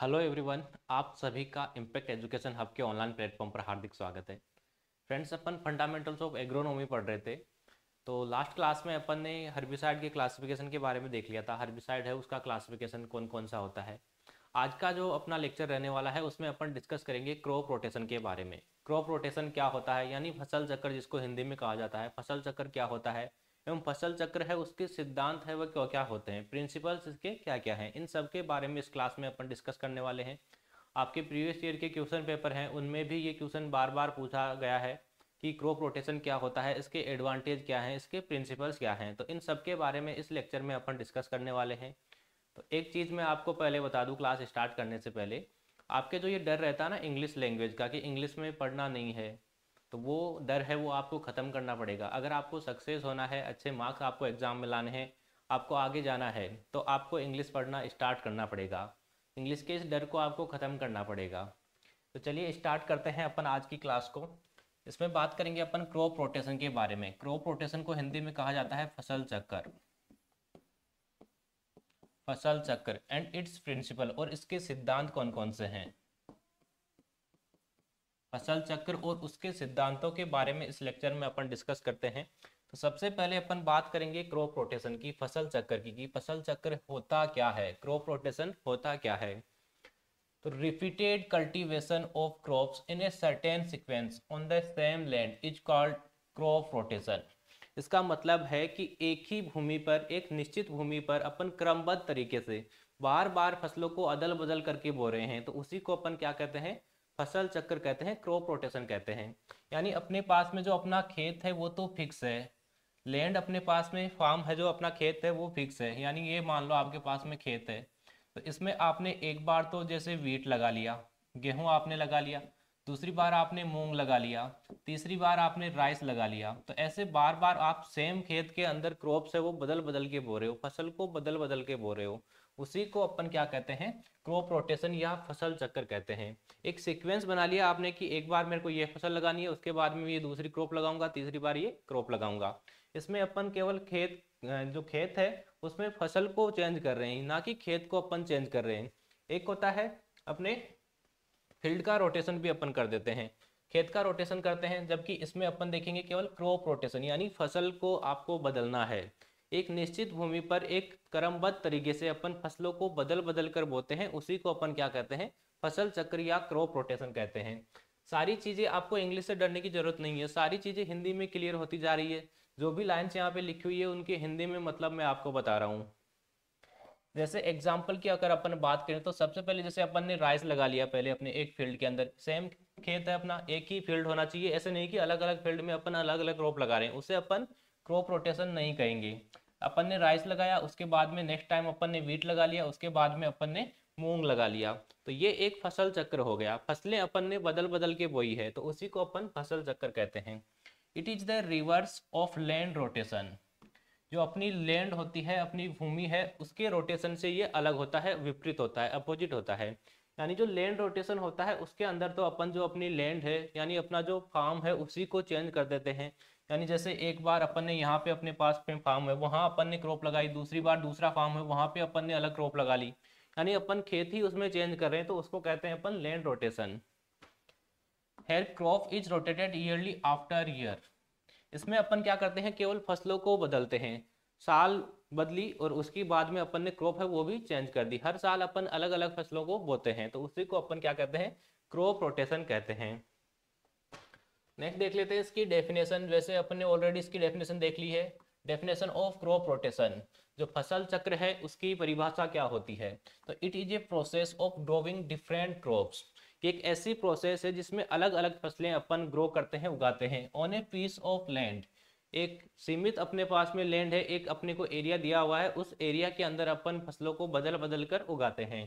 hello everyone आप सभी का इम्पैक्ट एजुकेशन हब के ऑनलाइन प्लेटफॉर्म पर हार्दिक स्वागत है फ्रेंड्स अपन फंडामेंटल्स ऑफ एग्रोनॉमी पढ़ रहे थे तो लास्ट क्लास में अपन ने हर्बिसाइड के क्लासिफिकेशन के बारे में देख लिया था हर्बिसाइड है उसका क्लासिफिकेशन कौन कौन सा होता है आज का जो अपना लेक्चर रहने वाला है उसमें अपन डिस्कस करेंगे क्रॉप रोटेशन के बारे में क्रॉप रोटेशन क्या होता है यानी फसल चक्कर जिसको हिंदी में कहा जाता है फसल चक्कर क्या होता है एवं फसल चक्र है उसके सिद्धांत है वह क्या क्या होते हैं प्रिंसिपल्स इसके क्या क्या हैं इन सब के बारे में इस क्लास में अपन डिस्कस करने वाले हैं आपके प्रीवियस ईयर के क्वेश्चन पेपर हैं उनमें भी ये क्वेश्चन बार बार पूछा गया है कि क्रॉप रोटेशन क्या होता है इसके एडवांटेज क्या हैं इसके प्रिंसिपल्स क्या हैं तो इन सब के बारे में इस लेक्चर में अपन डिस्कस करने वाले हैं तो एक चीज़ मैं आपको पहले बता दूँ क्लास स्टार्ट करने से पहले आपके जो ये डर रहता है ना इंग्लिश लैंग्वेज का कि इंग्लिश में पढ़ना नहीं है तो वो डर है वो आपको ख़त्म करना पड़ेगा अगर आपको सक्सेस होना है अच्छे मार्क्स आपको एग्ज़ाम में लाने हैं आपको आगे जाना है तो आपको इंग्लिश पढ़ना स्टार्ट करना पड़ेगा इंग्लिश के इस डर को आपको ख़त्म करना पड़ेगा तो चलिए स्टार्ट करते हैं अपन आज की क्लास को इसमें बात करेंगे अपन क्रॉप रोटेशन के बारे में क्रॉप रोटेशन को हिंदी में कहा जाता है फसल चक्कर फसल चक्कर एंड इट्स प्रिंसिपल और इसके सिद्धांत कौन कौन से हैं फसल चक्र और उसके सिद्धांतों के बारे में इस लेक्चर में अपन डिस्कस करते हैं तो सबसे पहले अपन बात करेंगे क्रॉप रोटेशन की फसल चक्र की कि फसल चक्र होता क्या है क्रॉप रोटेशन होता क्या है तो repeated cultivation of crops in a certain sequence on the same land is called crop rotation इसका मतलब है कि एक ही भूमि पर एक निश्चित भूमि पर अपन क्रमबद्ध तरीके से बार बार फसलों को अदल बदल करके बो रहे हैं तो उसी को अपन क्या कहते हैं फसल चक्र कहते हैं क्रॉप रोटेशन कहते हैं यानी अपने पास में जो अपना खेत है वो तो फिक्स है लैंड अपने पास में फार्म है जो अपना खेत है वो फिक्स है यानी ये मान लो आपके पास में खेत है तो इसमें आपने एक बार तो जैसे वीट लगा लिया गेहूँ आपने लगा लिया दूसरी बार आपने मूंग लगा लिया तीसरी बार आपने राइस लगा लिया तो ऐसे बार बार आप सेम खेत के अंदर क्रॉप्स है वो बदल बदल के बो रहे हो फसल को बदल बदल के बो रहे हो उसी को अपन क्या कहते हैं क्रॉप रोटेशन या फसल चक्कर कहते हैं एक सीक्वेंस बना लिया आपने कि एक बार मेरे को ये फसल लगानी है उसके बाद में ये दूसरी क्रॉप लगाऊंगा तीसरी बार ये क्रॉप लगाऊंगा इसमें अपन केवल खेत जो खेत है उसमें फसल को चेंज कर रहे हैं ना कि खेत को अपन चेंज कर रहे हैं एक होता है अपने फील्ड का रोटेशन भी अपन कर देते हैं खेत का रोटेशन करते हैं जबकि इसमें अपन देखेंगे केवल क्रॉप रोटेशन यानी फसल को आपको बदलना है एक निश्चित भूमि पर एक क्रमबद्ध तरीके से अपन फसलों को बदल बदल कर बोते हैं उसी को अपन क्या कहते हैं फसल चक्र या क्रॉप रोटेशन कहते हैं सारी चीजें आपको इंग्लिश से डरने की जरूरत नहीं है सारी चीजें हिंदी में क्लियर होती जा रही है जो भी लाइन्स यहाँ पे लिखी हुई है उनके हिंदी में मतलब मैं आपको बता रहा हूँ जैसे एग्जाम्पल की अगर अपन बात करें तो सबसे पहले जैसे अपन ने राइस लगा लिया पहले अपने एक फील्ड के अंदर सेम खेत है अपना एक ही फील्ड होना चाहिए ऐसे नहीं कि अलग अलग फील्ड में अपन अलग अलग क्रॉप लगा रहे हैं उसे अपन क्रॉप रोटेशन नहीं कहेंगे अपन ने राइस लगाया उसके बाद में नेक्स्ट टाइम अपन ने वीट लगा लिया उसके बाद में अपन ने मूंग लगा लिया तो ये एक फसल चक्र हो गया फसलें अपन ने बदल बदल के बोई है तो उसी को अपन फसल चक्र कहते हैं it is the reverse of land rotation जो अपनी लैंड होती है अपनी भूमि है उसके रोटेशन से ये अलग होता है विपरीत होता है अपोजिट होता है यानी जो लैंड रोटेशन होता है उसके अंदर तो अपन जो अपनी लैंड है यानी अपना जो फार्म है उसी को चेंज कर देते हैं यानी जैसे एक बार अपन ने यहाँ पे अपने पास पे फार्म है वहाँ अपन ने क्रॉप लगाई दूसरी बार दूसरा फार्म है वहाँ पे अपन ने अलग क्रॉप लगा ली यानी अपन खेत ही उसमें चेंज कर रहे हैं तो उसको कहते हैं अपन land rotation here crop is rotated yearly after year इसमें अपन क्या करते हैं केवल फसलों को बदलते हैं साल बदली और उसके बाद में अपन ने क्रॉप है वो भी चेंज कर दी हर साल अपन अलग अलग फसलों को बोते हैं तो उसी को अपन क्या कहते हैं क्रॉप रोटेशन कहते हैं नेक्स्ट देख लेते हैं इसकी डेफिनेशन वैसे अपने ऑलरेडी इसकी डेफिनेशन देख ली है डेफिनेशन ऑफ क्रॉप रोटेशन जो फसल चक्र है उसकी परिभाषा क्या होती है तो it is a process of growing different crops एक ऐसी प्रोसेस है जिसमें अलग अलग फसलें अपन ग्रो करते हैं उगाते हैं on a piece of land एक सीमित अपने पास में लैंड है एक अपने को एरिया दिया हुआ है उस एरिया के अंदर अपन फसलों को बदल बदल कर उगाते हैं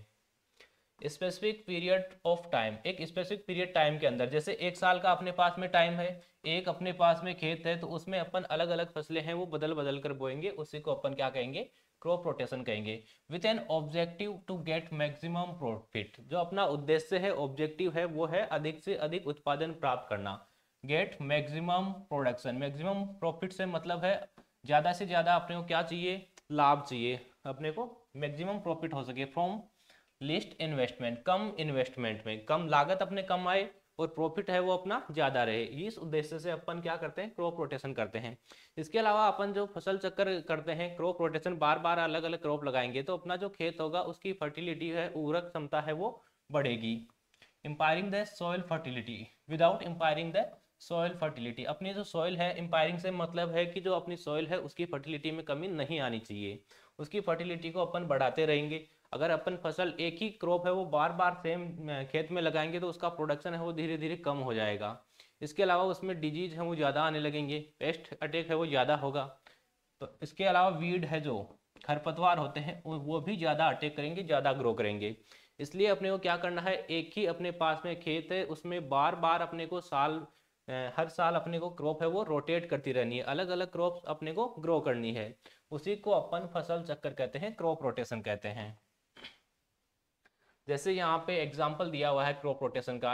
स्पेसिफिक पीरियड ऑफ टाइम एक स्पेसिफिक पीरियड टाइम के अंदर जैसे एक साल का अपने पास में टाइम है एक अपने पास में खेत है तो उसमें अपन अलग अलग फसलें हैं वो बदल बदल कर बोएंगे उसी को अपन क्या कहेंगे क्रॉप रोटेशन कहेंगे with an objective to get maximum profit जो अपना उद्देश्य है ऑब्जेक्टिव है वो है अधिक से अधिक उत्पादन प्राप्त करना get maximum production maximum profit से मतलब है ज़्यादा से ज़्यादा अपने को क्या चाहिए लाभ चाहिए अपने को मैक्सिमम प्रॉफिट हो सके फ्रॉम लिस्ट इन्वेस्टमेंट कम इन्वेस्टमेंट में कम लागत अपने कम आए और प्रॉफिट है वो अपना ज़्यादा रहे इस उद्देश्य से अपन क्या करते हैं क्रॉप रोटेशन करते हैं इसके अलावा अपन जो फसल चक्कर करते हैं क्रॉप रोटेशन बार बार अलग अलग क्रॉप लगाएंगे तो अपना जो खेत होगा उसकी फर्टिलिटी है उर्वरक क्षमता है वो बढ़ेगी impairing the soil fertility without impairing the soil fertility अपनी जो सॉयल है इंपायरिंग से मतलब है कि जो अपनी सॉयल है उसकी फर्टिलिटी में कमी नहीं आनी चाहिए उसकी फर्टिलिटी को अपन बढ़ाते रहेंगे अगर अपन फसल एक ही क्रॉप है वो बार बार सेम खेत में लगाएंगे तो उसका प्रोडक्शन है वो धीरे धीरे कम हो जाएगा इसके अलावा उसमें डिजीज है वो ज़्यादा आने लगेंगे पेस्ट अटैक है वो ज़्यादा होगा तो इसके अलावा वीड है जो खरपतवार होते हैं वो भी ज़्यादा अटैक करेंगे ज़्यादा ग्रो करेंगे इसलिए अपने को क्या करना है एक ही अपने पास में खेत है उसमें बार बार अपने को साल हर साल अपने को क्रॉप है वो रोटेट करती रहनी है अलग अलग क्रॉप अपने को ग्रो करनी है उसी को अपन फसल चक्कर कहते हैं क्रॉप रोटेशन कहते हैं जैसे यहाँ पे एग्जाम्पल दिया हुआ है क्रॉप रोटेशन का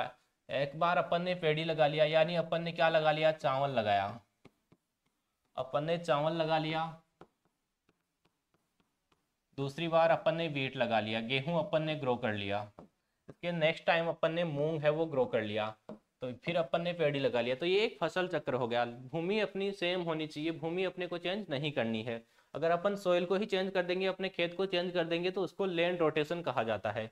एक बार अपन ने पेड़ी लगा लिया यानी अपन ने क्या लगा लिया चावल लगाया अपन ने चावल लगा लिया दूसरी बार अपन ने वीट लगा लिया गेहूं अपन ने ग्रो कर लिया इसके नेक्स्ट टाइम अपन ने मूंग है वो ग्रो कर लिया तो फिर अपन ने पेड़ी लगा लिया तो ये एक फसल चक्र हो गया भूमि अपनी सेम होनी चाहिए भूमि अपने को चेंज नहीं करनी है अगर अपन सोयल को ही चेंज कर देंगे अपने खेत को चेंज कर देंगे तो उसको लैंड रोटेशन कहा जाता है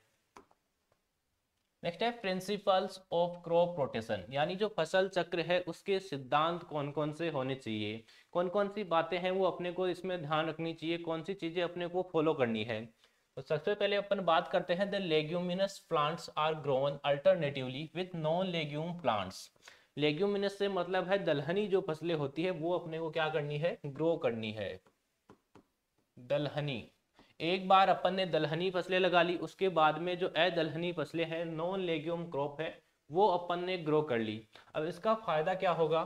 नेक्स्ट है प्रिंसिपल्स ऑफ क्रॉप रोटेशन यानी जो फसल चक्र है उसके सिद्धांत कौन कौन से होने चाहिए कौन कौन सी बातें हैं वो अपने को इसमें ध्यान रखनी चाहिए कौन सी चीजें अपने को फॉलो करनी है तो सबसे पहले अपन बात करते हैं the leguminous plants are grown alternatively with non legume plants leguminous से मतलब है दलहनी जो फसलें होती है वो अपने को क्या करनी है ग्रो करनी है दलहनी एक बार अपन ने दलहनी फसलें लगा ली उसके बाद में जो अदलहनी फसलें हैं नॉन लेग्यूम क्रॉप है वो अपन ने ग्रो कर ली अब इसका फायदा क्या होगा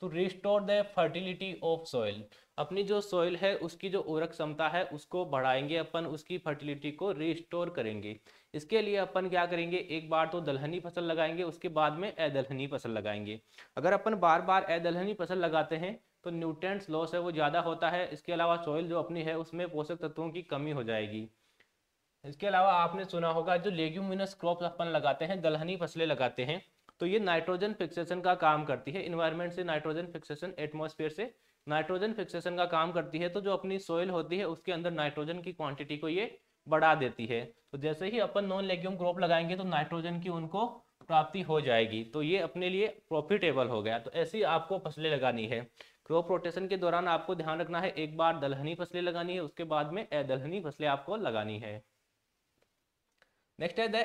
तो restore the fertility of soil अपनी जो सॉइल है उसकी जो उर्वरक क्षमता है उसको बढ़ाएंगे अपन उसकी फर्टिलिटी को रिस्टोर करेंगे इसके लिए अपन क्या करेंगे एक बार तो दलहनी फसल लगाएंगे उसके बाद में अदलहनी फसल लगाएंगे अगर अपन बार बार अदलहनी फसल लगाते हैं तो न्यूट्रेंट्स लॉस है वो ज़्यादा होता है इसके अलावा सॉइल जो अपनी है उसमें पोषक तत्वों की कमी हो जाएगी इसके अलावा आपने सुना होगा जो लेग्यूमिनस क्रॉप अपन लगाते हैं दलहनी फसलें लगाते हैं तो ये नाइट्रोजन फिक्सेशन का काम करती है इन्वायरमेंट से नाइट्रोजन फिक्सेशन एटमोसफेयर से नाइट्रोजन फिक्सेशन का काम करती है तो जो अपनी सॉइल होती है उसके अंदर नाइट्रोजन की क्वांटिटी को ये बढ़ा देती है तो जैसे ही अपन नॉन लेग्यूम क्रॉप लगाएंगे तो नाइट्रोजन की उनको प्राप्ति हो जाएगी तो ये अपने लिए प्रॉफिटेबल हो गया तो ऐसी आपको फसलें लगानी है क्रॉप रोटेशन के दौरान आपको ध्यान रखना है एक बार दलहनी फसलें लगानी है उसके बाद में अदलहनी फसलें आपको लगानी है नेक्स्ट है the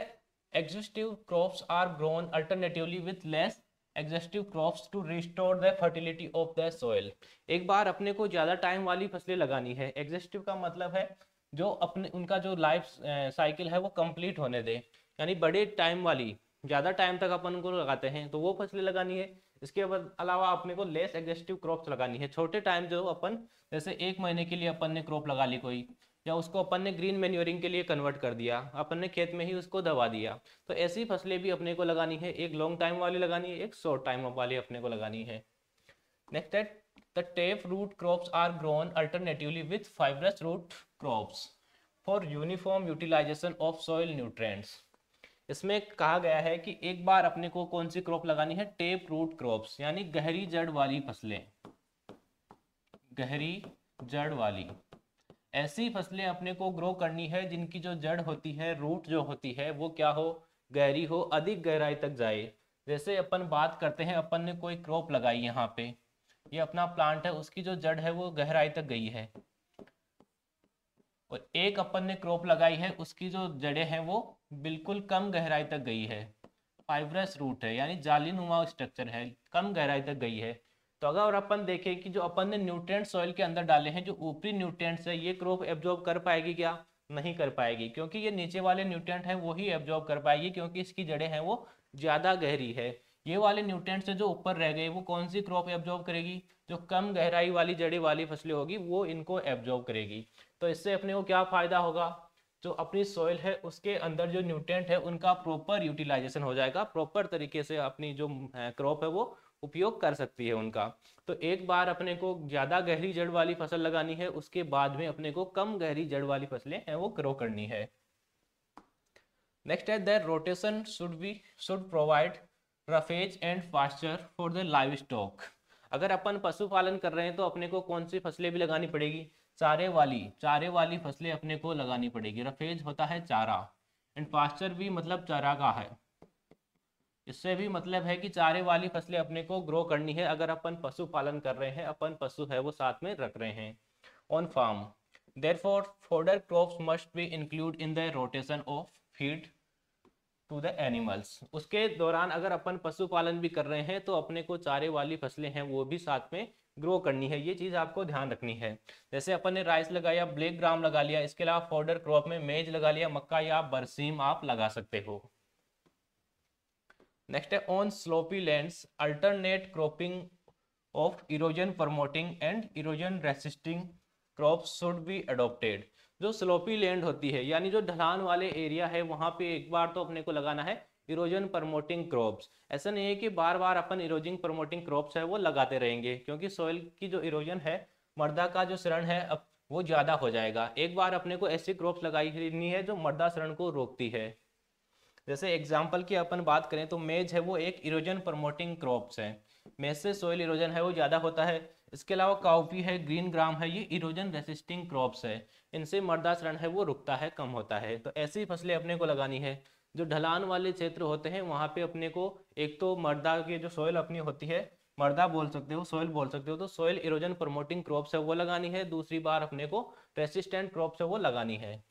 exhaustive crops are grown alternatively with less exhaustive crops to restore the fertility of the soil एक बार अपने को ज़्यादा टाइम वाली फसलें लगानी है एग्जिस्टिव का मतलब है जो अपने उनका जो लाइफ साइकिल है वो कंप्लीट होने दें यानी बड़े टाइम वाली ज़्यादा टाइम तक अपन उनको लगाते हैं तो वो फसलें लगानी है इसके अलावा अपने को लेस एग्रेसिव क्रॉप लगानी है छोटे टाइम जो अपन जैसे एक महीने के लिए अपन ने क्रॉप लगा ली कोई या उसको अपन ने ग्रीन मेन्योरिंग के लिए कन्वर्ट कर दिया अपन ने खेत में ही उसको दबा दिया तो ऐसी फसलें भी अपने को लगानी है एक लॉन्ग टाइम वाली लगानी है एक शॉर्ट टाइम वाली अपने को लगानी है नेक्स्ट है the tap root crops are grown alternatively with fibrous root crops for uniform utilisation of soil nutrients इसमें कहा गया है कि एक बार अपने को कौन सी क्रॉप लगानी है टेप रूट क्रॉप्स यानी गहरी जड़ वाली फसलें गहरी जड़ वाली ऐसी फसलें अपने को ग्रो करनी है जिनकी जो जड़ होती है रूट जो होती है वो क्या हो गहरी हो अधिक गहराई तक जाए जैसे अपन बात करते हैं अपन ने कोई क्रॉप लगाई यहाँ पे ये अपना प्लांट है उसकी जो जड़ है वो गहराई तक गई है और एक अपन ने क्रॉप लगाई है उसकी जो जड़ें हैं वो बिल्कुल कम गहराई तक गई है फाइब्रस रूट है यानी जाली नुमा स्ट्रक्चर है कम गहराई तक गई है तो अगर अपन देखें कि जो अपन ने न्यूट्रेंट सॉइल के अंदर डाले हैं जो ऊपरी न्यूट्रेंट है ये क्रॉप एब्जॉर्ब कर पाएगी क्या नहीं कर पाएगी क्योंकि ये नीचे वाले न्यूट्रेंट हैं वो ही एब्जॉर्ब कर पाएगी क्योंकि इसकी जड़ें हैं वो ज़्यादा गहरी है ये वाले से जो ऊपर रह गए वो कौन सी क्रॉप एब्जॉर्ब करेगी जो कम गहराई वाली जड़ी वाली फसलें होगी वो इनको एब्जॉर्ब करेगी तो इससे अपने को क्या फ़ायदा होगा जो अपनी सॉइल है उसके अंदर जो न्यूट्रेंट है उनका प्रॉपर यूटिलाइजेशन हो जाएगा प्रॉपर तरीके से अपनी जो क्रॉप है वो उपयोग कर सकती है उनका तो एक बार अपने को ज़्यादा गहरी जड़ वाली फसल लगानी है उसके बाद में अपने को कम गहरी जड़ वाली फसलें हैं वो ग्रो करनी है नेक्स्ट है that rotation should be should provide roughage and pasture for the livestock अगर अपन पशुपालन कर रहे हैं तो अपने को कौन सी फसलें भी लगानी पड़ेगी चारे वाली चारे वाली फसलें अपने को लगानी पड़ेगी रफेज होता है चारा एंड पास्चर भी मतलब चारा का है इससे भी मतलब है कि चारे वाली फसलें अपने को ग्रो करनी है अगर अपन पशु पालन कर रहे हैं अपन पशु है वो साथ में रख रहे हैं on farm there for fodder crop must be include in the rotation of feed to the animals उसके दौरान अगर अपन पशुपालन भी कर रहे हैं तो अपने को चारे वाली फसलें हैं वो भी साथ में ग्रो करनी है ये चीज़ आपको ध्यान रखनी है जैसे अपन ने राइस लगाया ब्लैक ग्राम लगा लिया इसके अलावा फोर्डर क्रॉप में मेज लगा लिया मक्का या बरसीम आप लगा सकते हो नेक्स्ट है on slopy lands alternate cropping of erosion promoting and erosion resisting crop should be adopted जो स्लोपी लैंड होती है यानी जो ढलान वाले एरिया है वहां पे एक बार तो अपने को लगाना है इरोजन प्रमोटिंग क्रॉप्स ऐसा नहीं है कि बार बार अपन इरोजिंग प्रमोटिंग क्रॉप्स है वो लगाते रहेंगे क्योंकि सॉइल की जो इरोजन है मर्दा का जो शरण है अब वो ज़्यादा हो जाएगा एक बार अपने को ऐसी क्रॉप्स लगानी है जो मर्दा शरण को रोकती है जैसे एग्जाम्पल की अपन बात करें तो मेज है वो एक इरोजन प्रमोटिंग क्रॉप्स है मेज से सॉइल इरोजन है वो ज़्यादा होता है इसके अलावा काउपी है ग्रीन ग्राम है ये इरोजन रेसिस्टिंग क्रॉप्स है इनसे मर्दा शरण है वो रुकता है कम होता है तो ऐसी फसलें अपने को लगानी है जो ढलान वाले क्षेत्र होते हैं वहाँ पे अपने को एक तो मर्दा की जो सॉइल अपनी होती है मर्दा बोल सकते हो सॉइल बोल सकते हो तो सॉइल इरोजन प्रमोटिंग क्रॉप्स है वो लगानी है दूसरी बार अपने को रेसिस्टेंट क्रॉप्स है वो लगानी है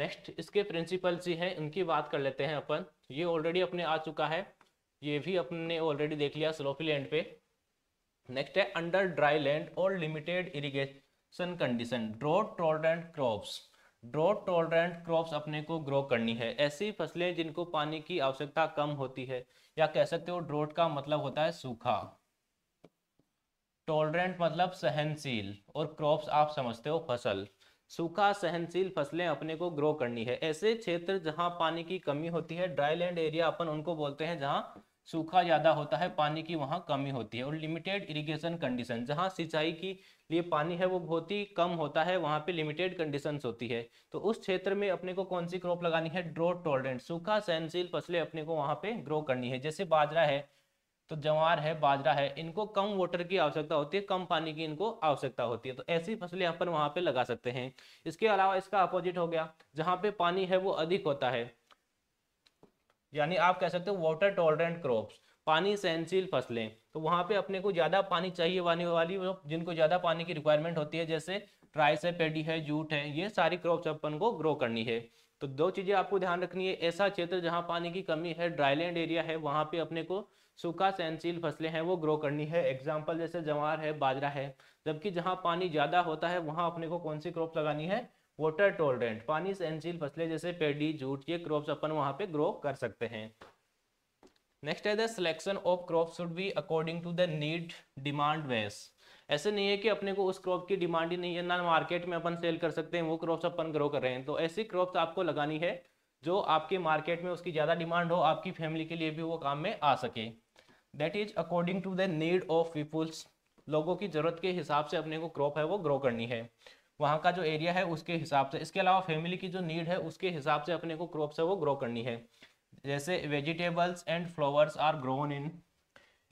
नेक्स्ट इसके प्रिंसिपल सी हैं उनकी बात कर लेते हैं अपन ये ऑलरेडी अपने आ चुका है ये भी अपने ऑलरेडी देख लिया स्लोपी लैंड पे नेक्स्ट है अंडर ड्राई लैंड और limited irrigation condition drought and crops drought tolerant crops अपने को ग्रो करनी है ऐसी फसलें जिनको पानी की आवश्यकता कम होती है या कह सकते हो ड्रोट का मतलब होता है सूखा टॉलरेंट मतलब सहनशील और क्रॉप्स आप समझते हो फसल सूखा सहनशील फसलें अपने को ग्रो करनी है ऐसे क्षेत्र जहां पानी की कमी होती है ड्राई लैंड एरिया अपन उनको बोलते हैं जहां सूखा ज़्यादा होता है पानी की वहाँ कमी होती है और लिमिटेड इरिगेशन कंडीशन जहाँ सिंचाई की लिए पानी है वो बहुत ही कम होता है वहाँ पे लिमिटेड कंडीशंस होती है तो उस क्षेत्र में अपने को कौन सी क्रॉप लगानी है ड्रोट टॉलरेंट सूखा सहनशील फसलें अपने को वहाँ पे ग्रो करनी है जैसे बाजरा है तो जवार है बाजरा है इनको कम वाटर की आवश्यकता होती है कम पानी की इनको आवश्यकता होती है तो ऐसी फसलें अपन वहाँ पे लगा सकते हैं इसके अलावा इसका अपोजिट हो गया जहाँ पे पानी है वो अधिक होता है यानी आप कह सकते हो वाटर टॉलरेंट क्रॉप्स पानी सहनशील फसलें तो वहाँ पे अपने को ज़्यादा पानी चाहिए वाने वाली जिनको ज़्यादा पानी की रिक्वायरमेंट होती है जैसे राइस है पेडी है जूट है ये सारी क्रॉप्स अपन को ग्रो करनी है तो दो चीज़ें आपको ध्यान रखनी है ऐसा क्षेत्र जहाँ पानी की कमी है ड्राईलैंड एरिया है वहाँ पे अपने को सूखा सहनशील फसलें हैं वो ग्रो करनी है एग्जाम्पल जैसे जवार है बाजरा है जबकि जहाँ पानी ज़्यादा होता है वहाँ अपने को कौन सी क्रॉप लगानी है वाटर टोलरेंट पानी सहनशील फसलें जैसे पेडी जूट ये क्रॉप्स अपन वहाँ पे ग्रो कर सकते हैं नेक्स्ट है the selection of crop should be according to the need demand wise ऐसे नहीं है कि अपने को उस क्रॉप की डिमांड ही नहीं है ना मार्केट में अपन सेल कर सकते हैं वो क्रॉप्स अपन ग्रो कर रहे हैं तो ऐसी क्रॉप्स आपको लगानी है जो आपके मार्केट में उसकी ज़्यादा डिमांड हो आपकी फैमिली के लिए भी वो काम में आ सके that is according to the need of peoples लोगों की ज़रूरत के हिसाब से अपने को क्रॉप है वो ग्रो करनी है वहाँ का जो एरिया है उसके हिसाब से इसके अलावा फैमिली की जो नीड है उसके हिसाब से अपने को क्रॉप्स है वो ग्रो करनी है जैसे vegetables and flowers are grown in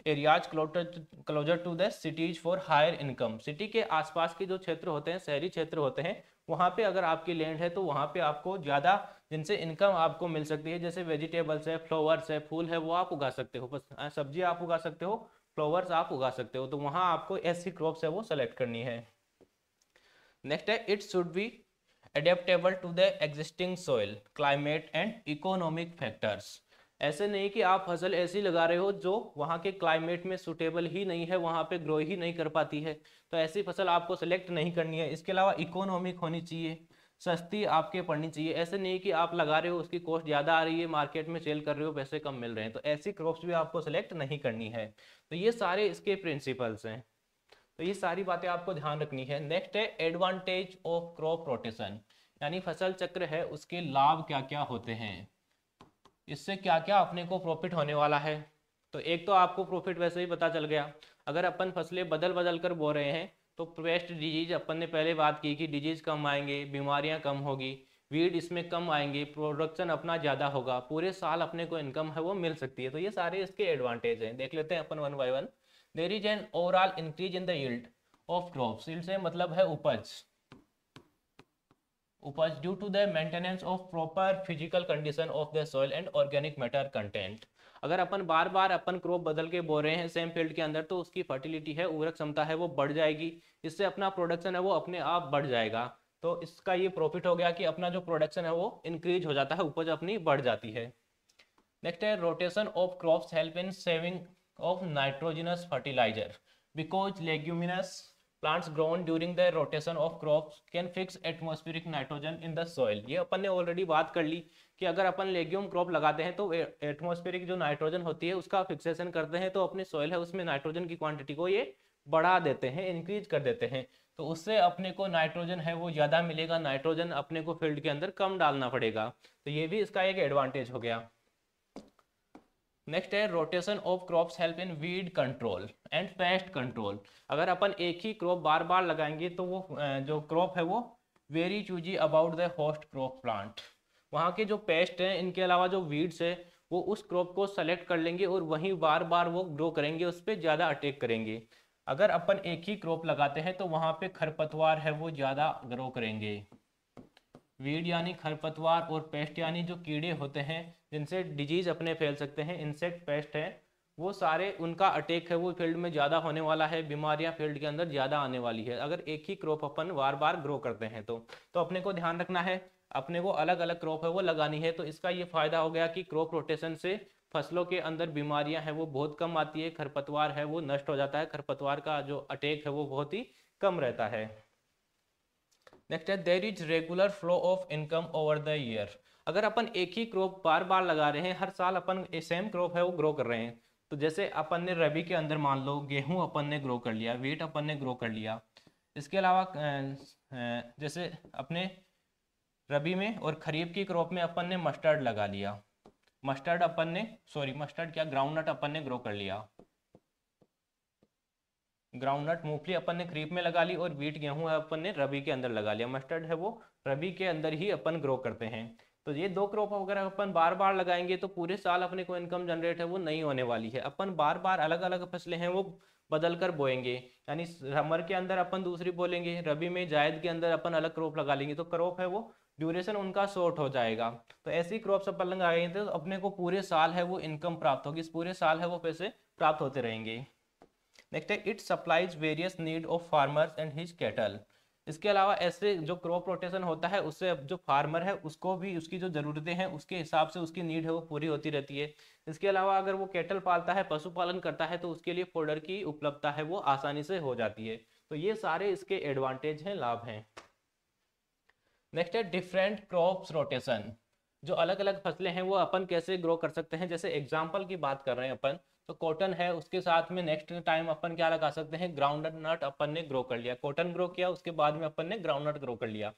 areas closer to the cities for higher income city के आसपास के जो क्षेत्र होते हैं शहरी क्षेत्र होते हैं वहाँ पे अगर आपकी लैंड है तो वहाँ पे आपको ज़्यादा जिनसे इनकम आपको मिल सकती है जैसे वेजिटेबल्स है फ्लावर्स है फूल है वो आप उगा सकते हो सब्जी आप उगा सकते हो फ्लावर्स आप उगा सकते हो तो वहाँ आपको ऐसी क्रॉप्स है वो सेलेक्ट करनी है नेक्स्ट है it should be adaptable to the existing soil climate and economic factors ऐसे नहीं कि आप फसल ऐसी लगा रहे हो जो वहाँ के क्लाइमेट में सुटेबल ही नहीं है वहाँ पे ग्रो ही नहीं कर पाती है तो ऐसी फसल आपको सेलेक्ट नहीं करनी है इसके अलावा इकोनॉमिक होनी चाहिए सस्ती आपके पड़नी चाहिए ऐसे नहीं कि आप लगा रहे हो उसकी कॉस्ट ज़्यादा आ रही है मार्केट में सेल कर रहे हो पैसे कम मिल रहे हैं तो ऐसी क्रॉप्स भी आपको सेलेक्ट नहीं करनी है तो ये सारे इसके प्रिंसिपल्स हैं तो ये सारी बातें आपको ध्यान रखनी है नेक्स्ट है एडवांटेज ऑफ क्रॉप रोटेशन यानी फसल चक्र है उसके लाभ क्या क्या होते हैं इससे क्या क्या अपने को प्रॉफिट होने वाला है तो एक तो आपको प्रॉफिट वैसे ही पता चल गया अगर अपन फसलें बदल बदल कर बो रहे हैं तो पेस्ट डिजीज अपन ने पहले बात की कि डिजीज कम आएंगे बीमारियां कम होगी वीड इसमें कम आएंगे प्रोडक्शन अपना ज़्यादा होगा पूरे साल अपने को इनकम है वो मिल सकती है तो ये सारे इसके एडवांटेज हैं देख लेते हैं अपन one by one there is an overall increase in the yield of crop yield से मतलब है उपज उपज due to the maintenance of proper physical condition of the soil and organic matter content अगर अपन बार बार अपन क्रॉप बदल के बो रहे हैं सेम फील्ड के अंदर तो उसकी फर्टिलिटी है उर्वरक क्षमता है वो बढ़ जाएगी इससे अपना प्रोडक्शन है वो अपने आप बढ़ जाएगा तो इसका ये प्रॉफिट हो गया कि अपना जो प्रोडक्शन है वो इंक्रीज हो जाता है उपज अपनी बढ़ जाती है नेक्स्ट है rotation of crops help in saving of nitrogenous fertilizer because leguminous plants grown during the rotation of crops can fix atmospheric nitrogen in the soil ये अपन ने ऑलरेडी बात कर ली कि अगर अपन लेग्यूम क्रॉप लगाते हैं तो एटमोस्फेरिक जो नाइट्रोजन होती है उसका फिक्सेशन करते हैं तो अपनी सॉइल है उसमें नाइट्रोजन की क्वांटिटी को ये बढ़ा देते हैं इंक्रीज कर देते हैं तो उससे अपने को नाइट्रोजन है वो ज़्यादा मिलेगा नाइट्रोजन अपने को फील्ड के अंदर कम डालना पड़ेगा तो ये भी इसका एक एडवांटेज हो गया नेक्स्ट है rotation of crops help in weed control and pest control अगर अपन एक ही क्रॉप बार बार लगाएंगे तो वो जो क्रॉप है वो very choosy about the host crop plant वहाँ के जो पेस्ट हैं इनके अलावा जो वीड्स है वो उस क्रॉप को सेलेक्ट कर लेंगे और वहीं बार बार वो ग्रो करेंगे उस पर ज़्यादा अटैक करेंगे अगर अपन एक ही क्रॉप लगाते हैं तो वहाँ पे खरपतवार है वो ज़्यादा ग्रो करेंगे वीड यानी खरपतवार और पेस्ट यानी जो कीड़े होते हैं जिनसे डिजीज अपने फैल सकते हैं इंसेक्ट पेस्ट है वो सारे उनका अटैक है वो फील्ड में ज़्यादा होने वाला है बीमारियां फील्ड के अंदर ज़्यादा आने वाली है अगर एक ही क्रॉप अपन बार बार ग्रो करते हैं तो तो अपने को ध्यान रखना है अपने को अलग अलग क्रॉप है वो लगानी है तो इसका ये फायदा हो गया कि क्रॉप रोटेशन से फसलों के अंदर बीमारियां हैं वो बहुत कम आती है खरपतवार है वो नष्ट हो जाता है खरपतवार का जो अटैक है वो बहुत ही कम रहता है नेक्स्ट है there is regular flow of income over the year अगर अपन एक ही क्रॉप बार बार लगा रहे हैं हर साल अपन सेम क्रॉप है वो ग्रो कर रहे हैं तो जैसे अपन ने रबी के अंदर मान लो गेहूं अपन ने ग्रो कर लिया वीट अपन ने ग्रो कर लिया इसके अलावा जैसे अपने रबी में और खरीफ की क्रॉप में अपन ने मस्टर्ड लगा लिया मस्टर्ड अपन ने सॉरी मस्टर्ड क्या ग्राउंड नट अपन ने ग्रो कर लिया ग्राउंडनट मूंगफली अपन ने खरीफ में लगा ली और बीट गेहूं है अपन ने रबी के अंदर लगा लिया मस्टर्ड है वो रबी के अंदर ही अपन ग्रो करते हैं तो ये दो क्रॉप अगर अपन बार बार लगाएंगे तो पूरे साल अपने को इनकम जनरेट है वो नहीं होने वाली है अपन बार बार अलग अलग फसलें हैं वो बदल कर बोएंगे यानी समर के अंदर अपन दूसरी बोलेंगे रबी में जायद के अंदर अपन अलग क्रॉप लगा लेंगे तो क्रॉप है वो ड्यूरेशन उनका शॉर्ट हो जाएगा तो ऐसी क्रॉप अपन लगाएंगे तो अपने को पूरे साल है वो इनकम प्राप्त होगी इस पूरे साल है वो पैसे प्राप्त होते रहेंगे नेक्स्ट है it supplies various need of farmers and his cattle इसके अलावा ऐसे जो क्रॉप रोटेशन होता है उससे जो फार्मर है उसको भी उसकी जो ज़रूरतें हैं उसके हिसाब से उसकी नीड है वो पूरी होती रहती है इसके अलावा अगर वो कैटल पालता है पशुपालन करता है तो उसके लिए फोल्डर की उपलब्धता है वो आसानी से हो जाती है तो ये सारे इसके एडवांटेज हैं लाभ हैं नेक्स्ट है डिफरेंट क्रॉप्स रोटेशन जो अलग अलग फसलें हैं वो अपन कैसे ग्रो कर सकते हैं जैसे एग्जाम्पल की बात कर रहे हैं अपन तो कॉटन है उसके साथ में नेक्स्ट टाइम अपन क्या लगा सकते हैं ग्राउंड नट अपन ने ग्रो कर लिया कॉटन ग्रो किया उसके बाद में अपन ने ग्राउंड नट ग्रो कर लिया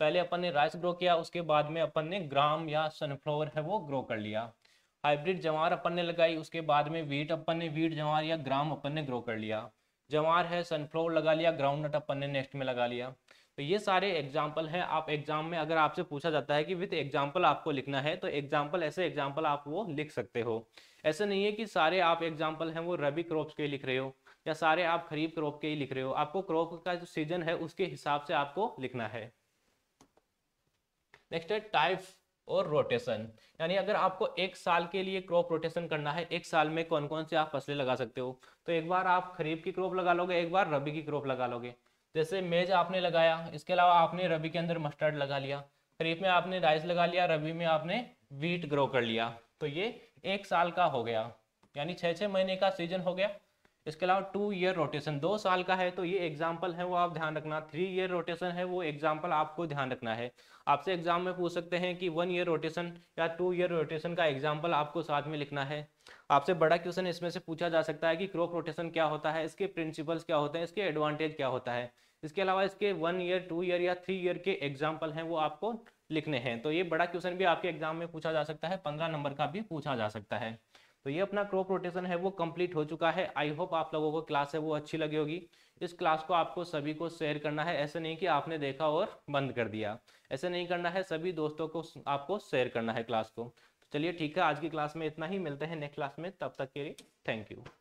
पहले अपन ने राइस ग्रो किया उसके बाद में अपन ने ग्राम या सनफ्लावर है वो ग्रो कर लिया हाइब्रिड जवार अपन ने लगाई उसके बाद में वीट अपन ने वीट जवार या ग्राम अपन ने ग्रो कर लिया जवार है सनफ्लावर लगा लिया ग्राउंड नट अपन ने नेक्स्ट में लगा लिया तो ये सारे एग्जाम्पल हैं आप एग्जाम में अगर आपसे पूछा जाता है कि विथ एग्जाम्पल आपको लिखना है तो एग्जाम्पल ऐसे एग्जाम्पल आप वो लिख सकते हो ऐसा नहीं है कि सारे आप एग्जाम्पल हैं वो रबी क्रॉप्स के लिख रहे हो या सारे आप खरीफ क्रॉप के ही लिख रहे हो आपको क्रॉप का जो सीजन है उसके हिसाब से आपको लिखना है नेक्स्ट है टाइप और रोटेशन यानी अगर आपको एक साल के लिए क्रॉप रोटेशन करना है एक साल में कौन कौन से आप फसलें लगा सकते हो तो एक बार आप खरीफ की क्रॉप लगा लोगे एक बार रबी की क्रॉप लगा लोगे जैसे मेज आपने लगाया इसके अलावा आपने रबी के अंदर मस्टर्ड लगा लिया खरीफ में आपने राइस लगा लिया रबी में आपने वीट ग्रो कर लिया तो ये एक साल का हो गया यानी छः छः महीने का सीजन हो गया इसके अलावा टू ईयर रोटेशन दो साल का है तो ये एग्जाम्पल है वो आप ध्यान रखना थ्री ईयर रोटेशन है वो एग्जाम्पल आपको ध्यान रखना है आपसे एग्जाम में पूछ सकते हैं कि वन ईयर रोटेशन या टू ईयर रोटेशन का एग्जाम्पल आपको साथ में लिखना है आपसे बड़ा क्वेश्चन इसमें से पूछा जा सकता है कि क्रॉप रोटेशन क्या होता है इसके प्रिंसिपल्स क्या होते हैं इसके एडवांटेज क्या होता है इसके अलावा इसके वन ईयर टू ईयर या थ्री ईयर के एग्जाम्पल हैं वो आपको लिखने हैं तो ये बड़ा क्वेश्चन भी आपके एग्जाम में पूछा जा सकता है पंद्रह नंबर का भी पूछा जा सकता है तो ये अपना क्रॉप रोटेशन है वो कंप्लीट हो चुका है आई होप आप लोगों को क्लास है वो अच्छी लगी होगी इस क्लास को आपको सभी को शेयर करना है ऐसे नहीं कि आपने देखा और बंद कर दिया ऐसे नहीं करना है सभी दोस्तों को आपको शेयर करना है क्लास को तो चलिए ठीक है आज की क्लास में इतना ही मिलते हैं नेक्स्ट क्लास में तब तक के लिए थैंक यू